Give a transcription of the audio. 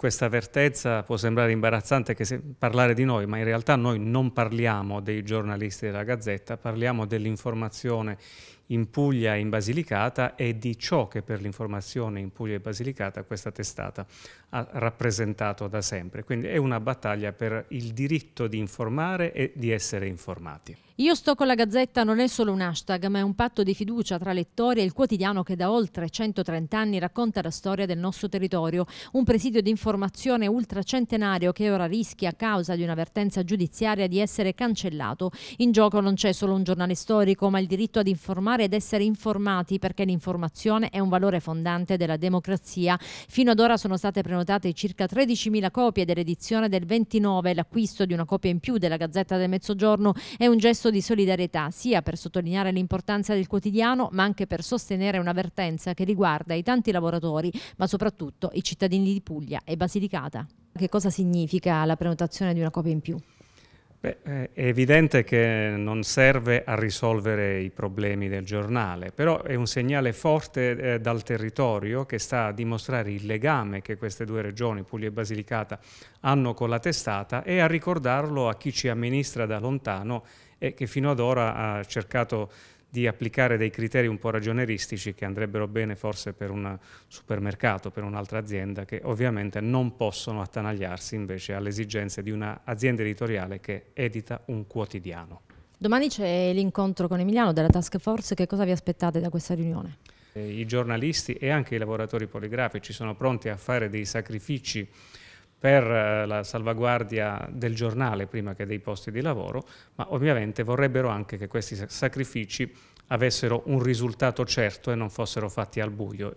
Questa vertezza può sembrare imbarazzante se parlare di noi, ma in realtà noi non parliamo dei giornalisti della Gazzetta, parliamo dell'informazione in Puglia e in Basilicata e di ciò che per l'informazione in Puglia e Basilicata questa testata ha rappresentato da sempre. Quindi è una battaglia per il diritto di informare e di essere informati. Io sto con la Gazzetta non è solo un hashtag, ma è un patto di fiducia tra lettori e il quotidiano che da oltre 130 anni racconta la storia del nostro territorio, un presidio di informazione ultracentenario che ora rischia a causa di una vertenza giudiziaria di essere cancellato. In gioco non c'è solo un giornale storico, ma il diritto ad informare ed essere informati perché l'informazione è un valore fondante della democrazia. Fino ad ora sono state prenotate circa 13.000 copie dell'edizione del 29, l'acquisto di una copia in più della Gazzetta del Mezzogiorno è un gesto gesto di solidarietà, sia per sottolineare l'importanza del quotidiano, ma anche per sostenere un'avvertenza che riguarda i tanti lavoratori, ma soprattutto i cittadini di Puglia e Basilicata. Che cosa significa la prenotazione di una copia in più? Beh, eh, è evidente che non serve a risolvere i problemi del giornale, però è un segnale forte eh, dal territorio che sta a dimostrare il legame che queste due regioni, Puglia e Basilicata, hanno con la testata e a ricordarlo a chi ci amministra da lontano e che fino ad ora ha cercato di applicare dei criteri un po' ragioneristici che andrebbero bene forse per un supermercato, per un'altra azienda, che ovviamente non possono attanagliarsi invece alle esigenze di un'azienda editoriale che edita un quotidiano. Domani c'è l'incontro con Emiliano della Task Force, che cosa vi aspettate da questa riunione? Eh, I giornalisti e anche i lavoratori poligrafici sono pronti a fare dei sacrifici per eh, la salvaguardia del giornale prima che dei posti di lavoro, ma ovviamente vorrebbero anche che questi sacrifici avessero un risultato certo e non fossero fatti al buio.